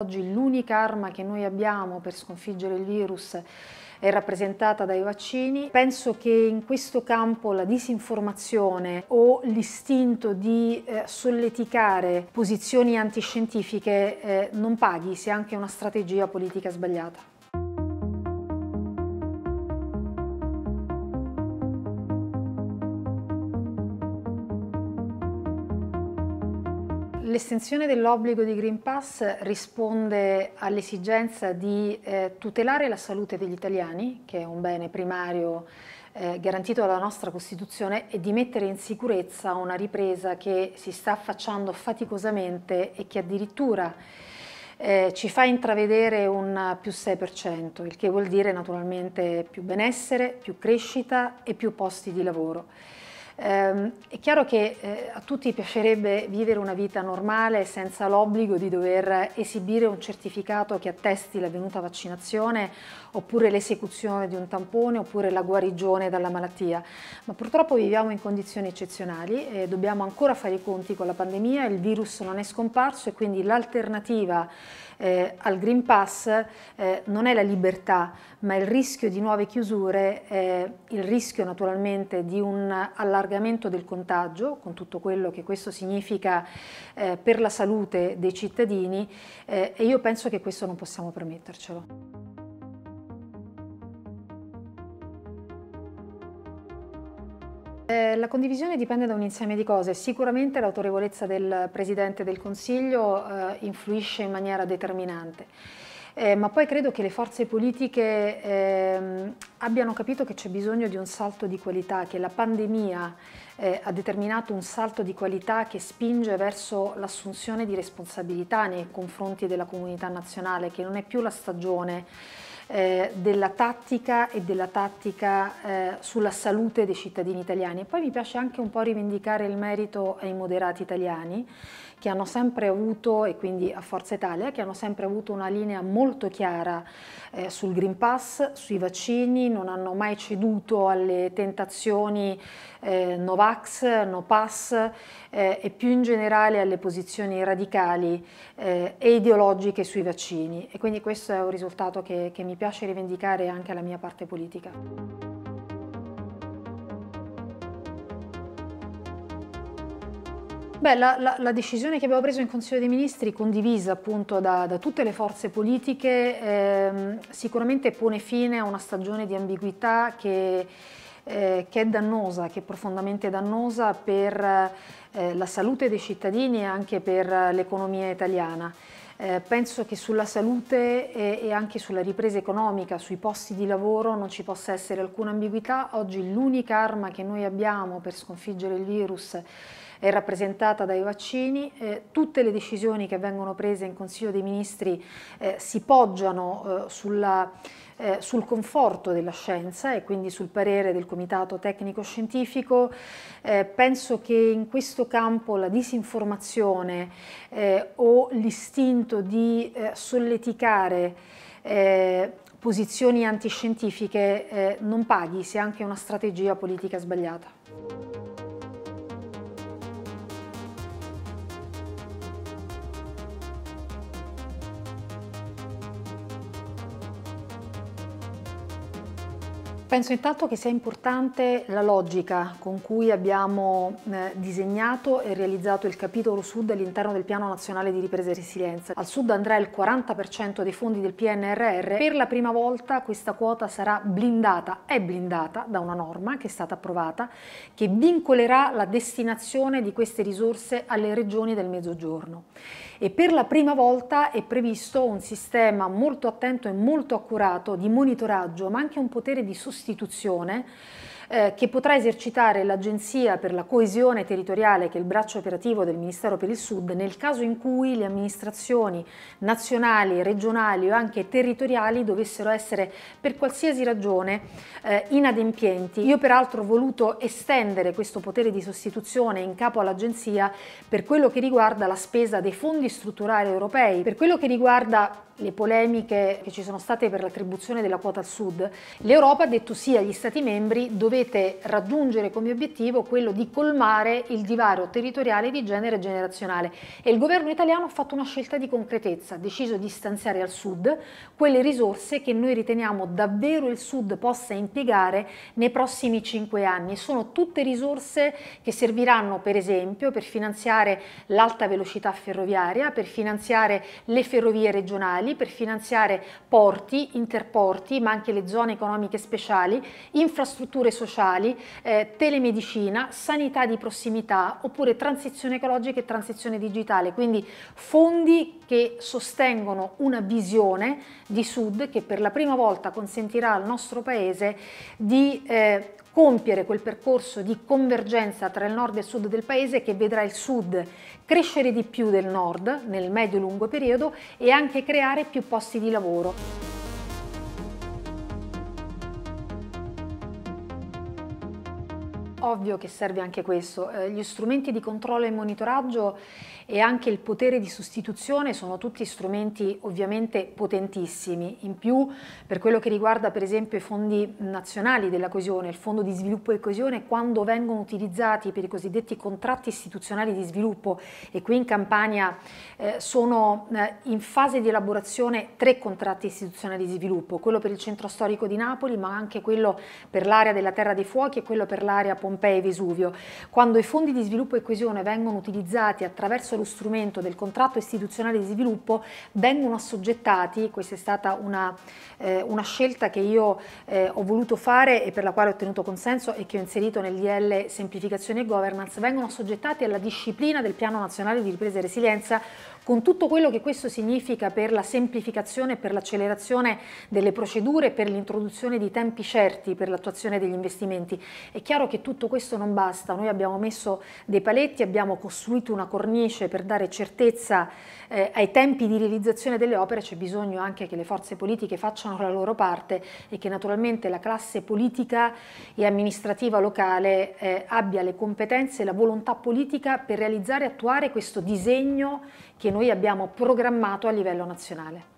Oggi l'unica arma che noi abbiamo per sconfiggere il virus è rappresentata dai vaccini. Penso che in questo campo la disinformazione o l'istinto di eh, solleticare posizioni antiscientifiche eh, non paghi sia anche una strategia politica sbagliata. l'estensione dell'obbligo di Green Pass risponde all'esigenza di eh, tutelare la salute degli italiani, che è un bene primario eh, garantito dalla nostra Costituzione, e di mettere in sicurezza una ripresa che si sta facendo faticosamente e che addirittura eh, ci fa intravedere un più 6%, il che vuol dire naturalmente più benessere, più crescita e più posti di lavoro. Eh, è chiaro che eh, a tutti piacerebbe vivere una vita normale senza l'obbligo di dover esibire un certificato che attesti l'avvenuta vaccinazione oppure l'esecuzione di un tampone oppure la guarigione dalla malattia, ma purtroppo viviamo in condizioni eccezionali e dobbiamo ancora fare i conti con la pandemia, il virus non è scomparso e quindi l'alternativa eh, al Green Pass eh, non è la libertà, ma il rischio di nuove chiusure, eh, il rischio naturalmente di un allargamento del contagio, con tutto quello che questo significa eh, per la salute dei cittadini, eh, e io penso che questo non possiamo permettercelo. Eh, la condivisione dipende da un insieme di cose. Sicuramente l'autorevolezza del Presidente del Consiglio eh, influisce in maniera determinante. Eh, ma poi credo che le forze politiche ehm, abbiano capito che c'è bisogno di un salto di qualità, che la pandemia eh, ha determinato un salto di qualità che spinge verso l'assunzione di responsabilità nei confronti della comunità nazionale, che non è più la stagione eh, della tattica e della tattica eh, sulla salute dei cittadini italiani. E poi mi piace anche un po' rivendicare il merito ai moderati italiani che hanno sempre avuto, e quindi a Forza Italia, che hanno sempre avuto una linea molto chiara eh, sul Green Pass, sui vaccini, non hanno mai ceduto alle tentazioni eh, Novax, No Pass eh, e più in generale alle posizioni radicali eh, e ideologiche sui vaccini. E quindi questo è un risultato che, che mi piace rivendicare anche alla mia parte politica. Beh, la, la, la, decisione che abbiamo preso in Consiglio dei Ministri, condivisa appunto da, da tutte le forze politiche, ehm, sicuramente pone fine a una stagione di ambiguità che, eh, che è dannosa, che è profondamente dannosa per eh, la salute dei cittadini e anche per l'economia italiana. Eh, penso che sulla salute e, e, anche sulla ripresa economica, sui posti di lavoro non ci possa essere alcuna ambiguità. Oggi l'unica arma che noi abbiamo per sconfiggere il virus è rappresentata dai vaccini, eh, tutte le decisioni che vengono prese in Consiglio dei Ministri eh, si poggiano eh, sulla, eh, sul conforto della scienza e quindi sul parere del Comitato Tecnico Scientifico. Eh, penso che in questo campo la disinformazione o l'istinto di solleticare posizioni antiscientifiche eh, non paghi se anche una strategia politica sbagliata. Penso intanto che sia importante la logica con cui abbiamo eh, disegnato e realizzato il capitolo Sud all'interno del Piano Nazionale di Ripresa e Resilienza. Al Sud andrà il 40% dei fondi del PNRR. Per la prima volta questa quota sarà blindata, è blindata da una norma che è stata approvata, che vincolerà la destinazione di queste risorse alle regioni del Mezzogiorno. E per la prima volta è previsto un sistema molto attento e molto accurato di monitoraggio, ma anche un potere di sostegno sostituzione eh, che potrà esercitare l'Agenzia per la coesione territoriale, che è il braccio operativo del Ministero per il Sud, nel caso in cui le amministrazioni nazionali, regionali o anche territoriali dovessero essere per qualsiasi ragione eh, inadempienti. Io peraltro ho voluto estendere questo potere di sostituzione in capo all'Agenzia per quello che riguarda la spesa dei fondi strutturali europei, per quello che riguarda le polemiche che ci sono state per l'attribuzione della quota al Sud, l'Europa ha detto sì agli Stati membri dovete raggiungere come obiettivo quello di colmare il divario territoriale di genere generazionale e il governo italiano ha fatto una scelta di concretezza, ha deciso di stanziare al Sud quelle risorse che noi riteniamo davvero il Sud possa impiegare nei prossimi cinque anni e sono tutte risorse che serviranno per esempio per finanziare l'alta velocità ferroviaria, per finanziare le ferrovie regionali, regionali per finanziare porti, interporti, ma anche le zone economiche speciali, infrastrutture sociali, eh, telemedicina, sanità di prossimità oppure transizione ecologica e transizione digitale, quindi fondi che sostengono una visione di Sud che per la prima volta consentirà al nostro Paese di eh, compiere quel percorso di convergenza tra il nord e il sud del paese che vedrà il sud crescere di più del nord nel medio-lungo periodo e anche creare più posti di lavoro. Ovvio che serve anche questo. Eh, gli strumenti di controllo e monitoraggio e anche il potere di sostituzione sono tutti strumenti ovviamente potentissimi. In più, per quello che riguarda per esempio i fondi nazionali della coesione, il Fondo di sviluppo e coesione, quando vengono utilizzati per i cosiddetti contratti istituzionali di sviluppo, e qui in Campania eh, sono eh, in fase di elaborazione tre contratti istituzionali di sviluppo, quello per il centro storico di Napoli, ma anche quello per l'area della Terra dei Fuochi e quello per l'area Pompei Pompei e Vesuvio. Quando i fondi di sviluppo e coesione vengono utilizzati attraverso lo strumento del contratto istituzionale di sviluppo, vengono assoggettati, questa è stata una, eh, una scelta che io eh, ho voluto fare e per la quale ho ottenuto consenso e che ho inserito nel DL Semplificazione e Governance, vengono assoggettati alla disciplina del Piano Nazionale di Ripresa e Resilienza con tutto quello che questo significa per la semplificazione, per l'accelerazione delle procedure, per l'introduzione di tempi certi per l'attuazione degli investimenti. È chiaro che tutto questo non basta, noi abbiamo messo dei paletti, abbiamo costruito una cornice per dare certezza eh, ai tempi di realizzazione delle opere, c'è bisogno anche che le forze politiche facciano la loro parte e che naturalmente la classe politica e amministrativa locale eh, abbia le competenze e la volontà politica per realizzare e attuare questo disegno che non noi abbiamo programmato a livello nazionale.